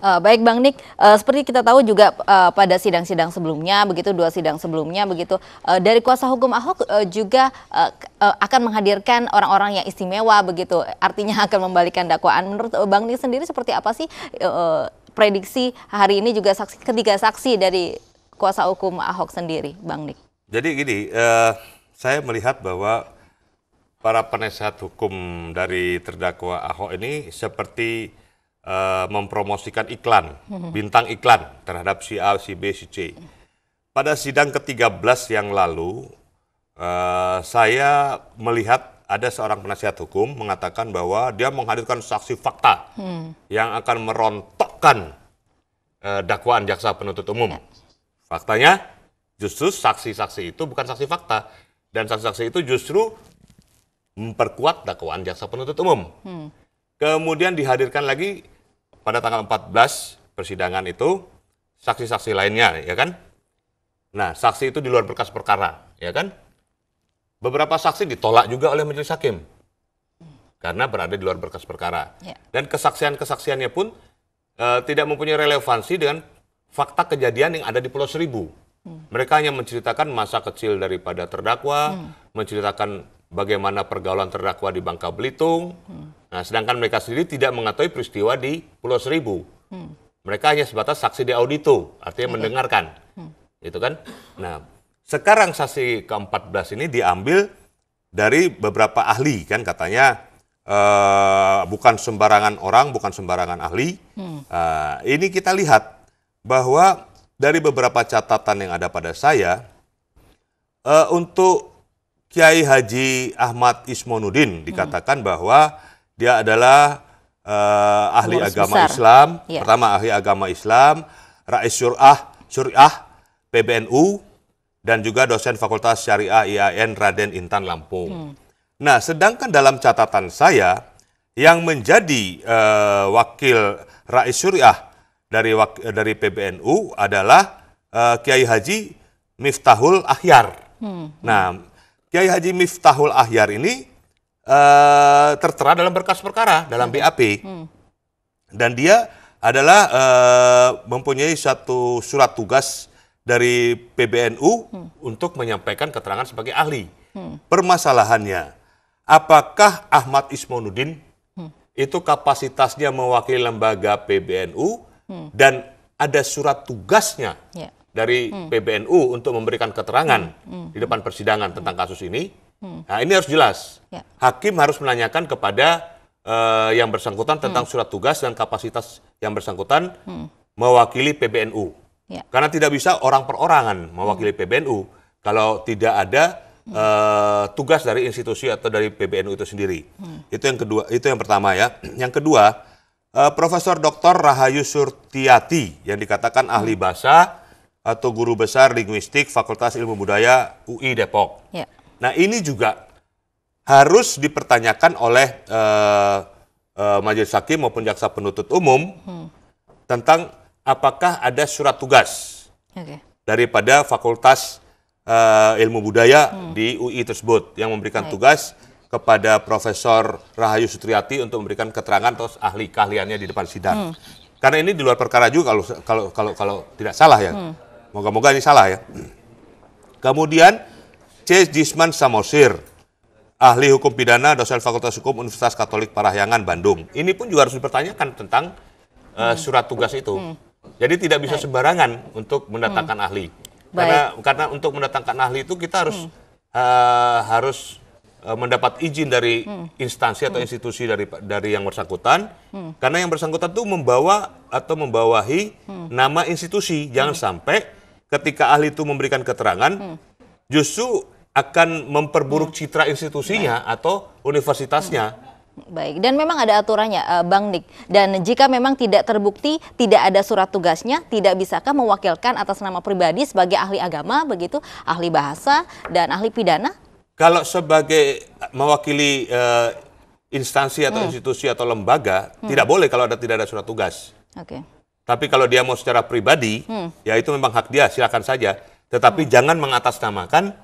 Eh, baik Bang Nick uh, seperti kita tahu juga uh, pada sidang-sidang sebelumnya, begitu dua sidang sebelumnya, begitu uh, dari kuasa hukum Ahok uh, juga uh, uh, akan menghadirkan orang-orang yang istimewa, begitu. Artinya akan membalikan dakwaan. Menurut uh, Bang Nick sendiri seperti apa sih uh, prediksi hari ini juga saksi ketiga saksi dari kuasa hukum Ahok sendiri, Bang Nick Jadi gini, uh, saya melihat bahwa para penasihat hukum dari terdakwa Ahok ini seperti Eh, mempromosikan iklan, hmm. bintang iklan terhadap si A, si B, si C. Pada sidang ke-13 yang lalu, uh, saya melihat ada seorang penasihat hukum mengatakan bahwa dia menghadirkan saksi fakta hmm. yang akan merontokkan uh, dakwaan jaksa penuntut umum. Faktanya, justru saksi-saksi itu bukan saksi fakta, dan saksi-saksi itu justru memperkuat dakwaan jaksa penuntut umum. Hmm. Kemudian dihadirkan lagi pada tanggal 14 persidangan itu saksi-saksi lainnya, ya kan? Nah, saksi itu di luar berkas perkara, ya kan? Beberapa saksi ditolak juga oleh majelis hakim karena berada di luar berkas perkara. Ya. Dan kesaksian-kesaksiannya pun e, tidak mempunyai relevansi dengan fakta kejadian yang ada di Pulau Seribu. Hmm. Mereka hanya menceritakan masa kecil daripada terdakwa, hmm. menceritakan bagaimana pergaulan terdakwa di Bangka Belitung. Hmm. Nah, sedangkan mereka sendiri tidak mengetahui peristiwa di Pulau Seribu. Hmm. Mereka hanya sebatas saksi di audito, artinya hmm. mendengarkan. Hmm. Itu kan? Nah, sekarang saksi ke-14 ini diambil dari beberapa ahli kan katanya uh, bukan sembarangan orang, bukan sembarangan ahli. Hmm. Uh, ini kita lihat bahwa dari beberapa catatan yang ada pada saya uh, untuk Kiai Haji Ahmad Ismonudin hmm. dikatakan hmm. bahwa dia adalah uh, ahli agama besar. Islam, ya. pertama ahli agama Islam, Rais Syurah, Syur'ah PBNU dan juga dosen Fakultas Syariah IAIN Raden Intan Lampung. Hmm. Nah, sedangkan dalam catatan saya yang menjadi uh, wakil Rais Syur'ah dari dari PBNU adalah uh, Kiai Haji Miftahul Ahyar. Hmm. Nah, Kiai Haji Miftahul Ahyar ini uh, tertera dalam berkas perkara dalam hmm. BAP. Hmm. Dan dia adalah uh, mempunyai satu surat tugas dari PBNU hmm. untuk menyampaikan keterangan sebagai ahli. Hmm. Permasalahannya, apakah Ahmad Ismonudin hmm. itu kapasitasnya mewakili lembaga PBNU hmm. dan ada surat tugasnya yeah dari hmm. PBNU untuk memberikan keterangan hmm. Hmm. di depan persidangan hmm. tentang kasus ini. Hmm. Nah, ini harus jelas. Ya. Hakim harus menanyakan kepada uh, yang bersangkutan hmm. tentang hmm. surat tugas dan kapasitas yang bersangkutan hmm. mewakili PBNU. Ya. Karena tidak bisa orang perorangan mewakili hmm. PBNU kalau tidak ada hmm. uh, tugas dari institusi atau dari PBNU itu sendiri. Hmm. Itu yang kedua, itu yang pertama ya. Yang kedua, uh, Profesor Dr. Rahayu Surtiati yang dikatakan ahli hmm. bahasa atau guru besar linguistik Fakultas Ilmu Budaya UI Depok. Ya. Nah ini juga harus dipertanyakan oleh uh, uh, Majelis Hakim maupun Jaksa Penuntut Umum hmm. tentang apakah ada surat tugas okay. daripada Fakultas uh, Ilmu Budaya hmm. di UI tersebut yang memberikan Baik. tugas kepada Profesor Rahayu Sutriati untuk memberikan keterangan atau ahli keahliannya di depan sidang. Hmm. Karena ini di luar perkara juga kalau kalau kalau, kalau tidak salah ya. Hmm. Moga-moga ini salah ya. Kemudian C. Jisman Samosir, ahli hukum pidana, dosen Fakultas Hukum Universitas Katolik Parahyangan, Bandung. Ini pun juga harus dipertanyakan tentang uh, surat tugas itu. Hmm. Jadi tidak bisa sembarangan untuk mendatangkan hmm. ahli. Karena karena untuk mendatangkan ahli itu kita harus hmm. uh, harus eh, mendapat izin dari hmm. instansi atau hmm. institusi dari dari yang bersangkutan. Hmm. Karena yang bersangkutan itu membawa atau membawahi hmm. nama institusi. Jangan hmm. sampai ketika ahli itu memberikan keterangan hmm. justru akan memperburuk citra institusinya Baik. Hmm. atau universitasnya. Hmm. Baik, dan memang ada aturannya, eh, Bang nick Dan jika memang tidak terbukti, tidak ada surat tugasnya, tidak bisakah mewakilkan atas nama pribadi sebagai ahli agama, begitu, ahli bahasa, dan ahli pidana? Kalau sebagai eh, mewakili uh, instansi atau hmm. institusi atau lembaga, hmm. tidak boleh kalau ada tidak ada surat tugas. Oke. Okay. Tapi kalau dia mau secara pribadi, hmm. ya itu memang hak dia, silakan saja. Tetapi hmm. jangan mengatasnamakan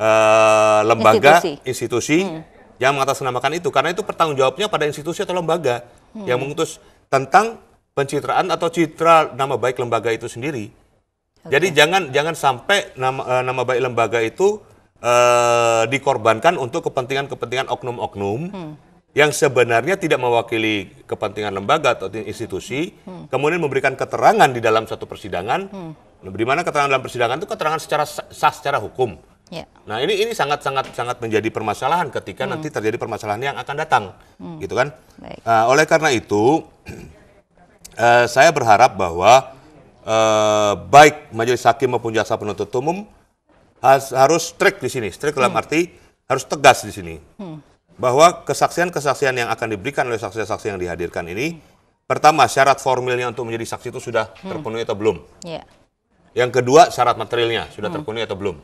uh, lembaga, institusi, institusi hmm. yang mengatasnamakan itu. Karena itu pertanggung jawabnya pada institusi atau lembaga hmm. yang mengutus tentang pencitraan atau citra nama baik lembaga itu sendiri. Okay. Jadi jangan jangan sampai nama, uh, nama baik lembaga itu uh, dikorbankan untuk kepentingan-kepentingan oknum-oknum. Hmm yang sebenarnya tidak mewakili kepentingan lembaga atau institusi, hmm. kemudian memberikan keterangan di dalam satu persidangan, hmm. di mana keterangan dalam persidangan itu keterangan secara sah secara hukum. Ya. Nah ini ini sangat sangat sangat menjadi permasalahan ketika hmm. nanti terjadi permasalahan yang akan datang, hmm. gitu kan? Uh, oleh karena itu, uh, saya berharap bahwa uh, baik majelis hakim maupun jasa penuntut umum has, harus strict di sini, strict dalam hmm. arti harus tegas di sini. Hmm bahwa kesaksian-kesaksian yang akan diberikan oleh saksi-saksi yang dihadirkan ini, pertama syarat formilnya untuk menjadi saksi itu sudah hmm. terpenuhi atau belum. Yeah. Yang kedua syarat materialnya sudah hmm. terpenuhi atau belum.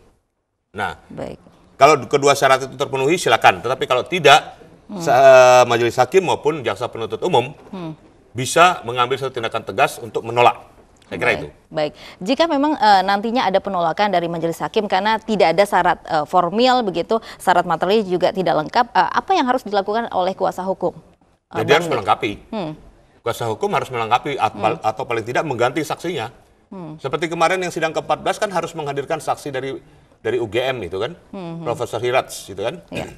Nah, Baik. kalau kedua syarat itu terpenuhi silakan, tetapi kalau tidak, hmm. majelis hakim maupun jaksa penuntut umum bisa mengambil satu tindakan tegas untuk menolak saya kira baik, itu. Baik. Jika memang e, nantinya ada penolakan dari majelis hakim karena tidak ada syarat e, formil begitu, syarat materi juga tidak lengkap, e, apa yang harus dilakukan oleh kuasa hukum? Jadi harus melengkapi. Hmm. Kuasa hukum harus melengkapi atau, hmm. atau paling tidak mengganti saksinya. Hmm. Seperti kemarin yang sidang ke-14 kan harus menghadirkan saksi dari dari UGM itu kan, hmm, hmm. Profesor Hirats itu kan. Ya.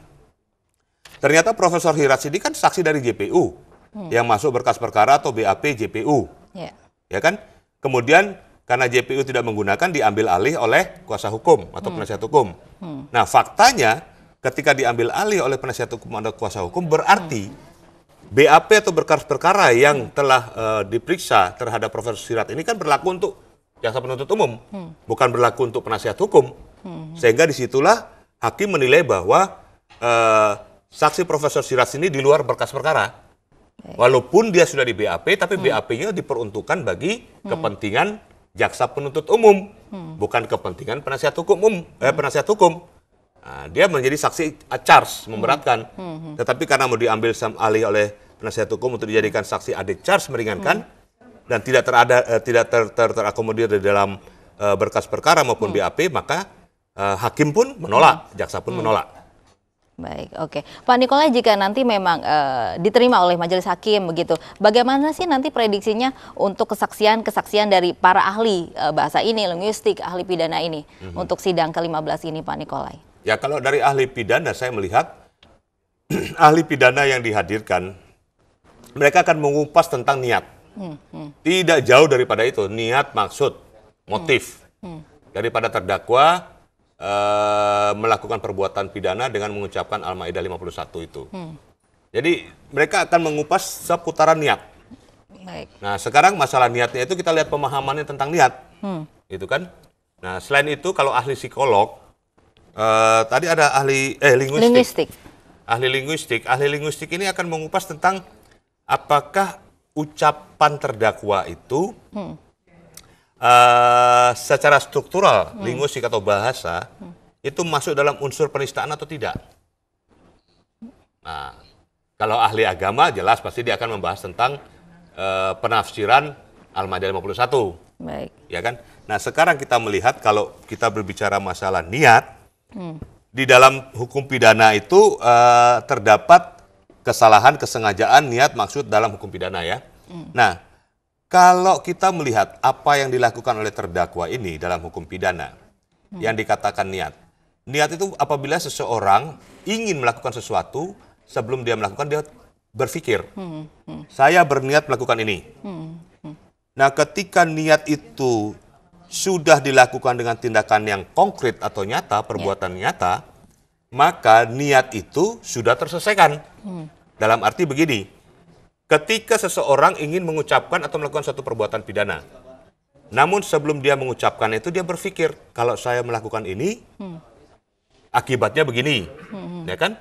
Ternyata Profesor Hirats ini kan saksi dari JPU hmm. yang masuk berkas perkara atau BAP JPU. Ya, Ya kan? Kemudian karena JPU tidak menggunakan diambil alih oleh kuasa hukum atau hmm. penasihat hukum. Hmm. Nah, faktanya ketika diambil alih oleh penasihat hukum atau kuasa hukum berarti hmm. BAP atau berkas perkara yang telah uh, diperiksa terhadap Profesor Sirat ini kan berlaku untuk jaksa penuntut umum, hmm. bukan berlaku untuk penasihat hukum. Hmm. Sehingga disitulah hakim menilai bahwa uh, saksi Profesor Sirat ini di luar berkas perkara. Walaupun dia sudah di BAP, tapi hmm. BAP-nya diperuntukkan bagi hmm. kepentingan jaksa penuntut umum, hmm. bukan kepentingan penasihat hukum umum, eh, penasihat hukum. Nah, dia menjadi saksi charge hmm. memberatkan, hmm. Hmm. tetapi karena mau diambil alih oleh penasihat hukum untuk dijadikan saksi adik charge meringankan hmm. dan tidak terada eh, tidak ter, ter, terakomodir di dalam eh, berkas perkara maupun hmm. BAP, maka eh, hakim pun menolak, hmm. jaksa pun hmm. menolak. Baik, oke. Okay. Pak Nikola, jika nanti memang e, diterima oleh majelis hakim begitu, bagaimana sih nanti prediksinya untuk kesaksian-kesaksian dari para ahli e, bahasa ini, linguistik, ahli pidana ini mm -hmm. untuk sidang ke-15 ini, Pak Nikolai? Ya, kalau dari ahli pidana saya melihat ahli pidana yang dihadirkan mereka akan mengupas tentang niat. Mm -hmm. Tidak jauh daripada itu, niat, maksud, motif mm -hmm. daripada terdakwa Eh, melakukan perbuatan pidana dengan mengucapkan Al-Maidah 51 itu. Hmm. Jadi mereka akan mengupas seputaran niat. Baik. Nah, sekarang masalah niatnya itu kita lihat pemahamannya tentang niat. Hmm. Gitu kan? Nah, selain itu kalau ahli psikolog uh, tadi ada ahli eh linguistik. linguistik. Ahli linguistik, ahli linguistik ini akan mengupas tentang apakah ucapan terdakwa itu hmm uh, secara struktural hmm. linguistik atau bahasa hmm. itu masuk dalam unsur penistaan atau tidak. Nah, kalau ahli agama jelas pasti dia akan membahas tentang uh, penafsiran Al-Maidah 51. Baik. Ya kan? Nah, sekarang kita melihat kalau kita berbicara masalah niat hmm. di dalam hukum pidana itu uh, terdapat kesalahan kesengajaan niat maksud dalam hukum pidana ya. Hmm. Nah, kalau kita melihat apa yang dilakukan oleh terdakwa ini dalam hukum pidana hmm. yang dikatakan niat. Niat itu apabila seseorang ingin melakukan sesuatu sebelum dia melakukan dia berpikir. Hmm. Hmm. Saya berniat melakukan ini. Hmm. Hmm. Nah, ketika niat itu sudah dilakukan dengan tindakan yang konkret atau nyata, perbuatan yeah. nyata, maka niat itu sudah terselesaikan. Hmm. Dalam arti begini, ketika seseorang ingin mengucapkan atau melakukan suatu perbuatan pidana. Namun sebelum dia mengucapkan itu dia berpikir kalau saya melakukan ini hmm. akibatnya begini, hmm. ya kan?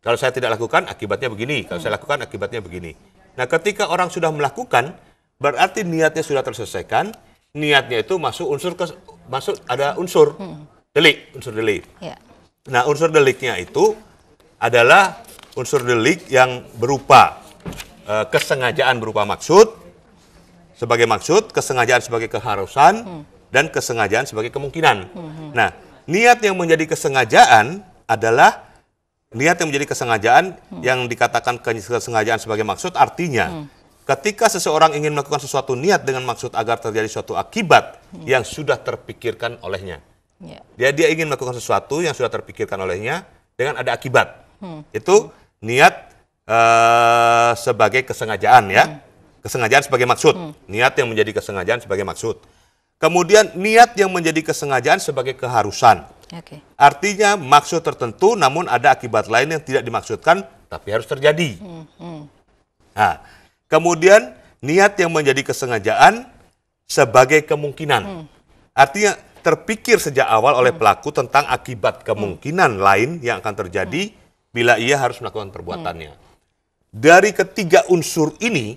Kalau saya tidak lakukan akibatnya begini, kalau hmm. saya lakukan akibatnya begini. Nah ketika orang sudah melakukan berarti niatnya sudah terselesaikan, niatnya itu masuk unsur ke, masuk ada unsur hmm. delik, unsur delik. Ya. Nah unsur deliknya itu adalah unsur delik yang berupa e, kesengajaan berupa maksud sebagai maksud, kesengajaan sebagai keharusan, hmm. dan kesengajaan sebagai kemungkinan. Hmm. Nah, niat yang menjadi kesengajaan adalah niat yang menjadi kesengajaan hmm. yang dikatakan kesengajaan sebagai maksud artinya hmm. ketika seseorang ingin melakukan sesuatu niat dengan maksud agar terjadi suatu akibat hmm. yang sudah terpikirkan olehnya. Yeah. Dia dia ingin melakukan sesuatu yang sudah terpikirkan olehnya dengan ada akibat. Hmm. Itu niat uh, sebagai kesengajaan ya. Hmm. Kesengajaan sebagai maksud. Hmm. Niat yang menjadi kesengajaan sebagai maksud. Kemudian niat yang menjadi kesengajaan sebagai keharusan. Okay. Artinya maksud tertentu namun ada akibat lain yang tidak dimaksudkan tapi harus terjadi. Hmm. Hmm. Nah, kemudian niat yang menjadi kesengajaan sebagai kemungkinan. Hmm. Artinya terpikir sejak awal oleh hmm. pelaku tentang akibat hmm. kemungkinan hmm. lain yang akan terjadi hmm. bila ia harus melakukan perbuatannya. Hmm. Dari ketiga unsur ini,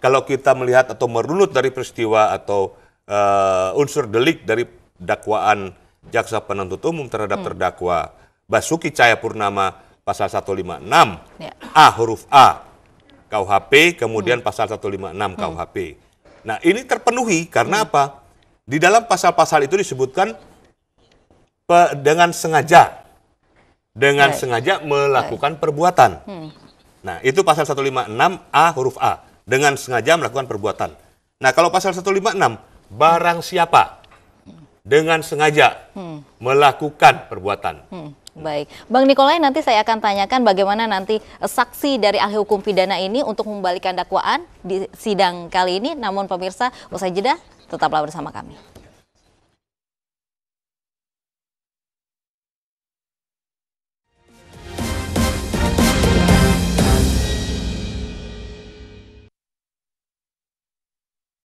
kalau kita melihat atau merunut dari peristiwa atau uh, unsur delik dari dakwaan jaksa penuntut umum terhadap hmm. terdakwa Basuki Cahayapurnama pasal 156 ya. A huruf A KUHP kemudian hmm. pasal 156 hmm. KUHP. Nah, ini terpenuhi karena hmm. apa? Di dalam pasal-pasal itu disebutkan dengan sengaja dengan sengaja melakukan perbuatan. Hmm. Nah, itu pasal 156A huruf A dengan sengaja melakukan perbuatan. Nah, kalau pasal 156 barang siapa dengan sengaja hmm. melakukan perbuatan. Hmm. Baik, Bang Nikolai nanti saya akan tanyakan bagaimana nanti eh, saksi dari ahli hukum pidana ini untuk membalikan dakwaan di sidang kali ini. Namun pemirsa, usai jeda tetaplah bersama kami.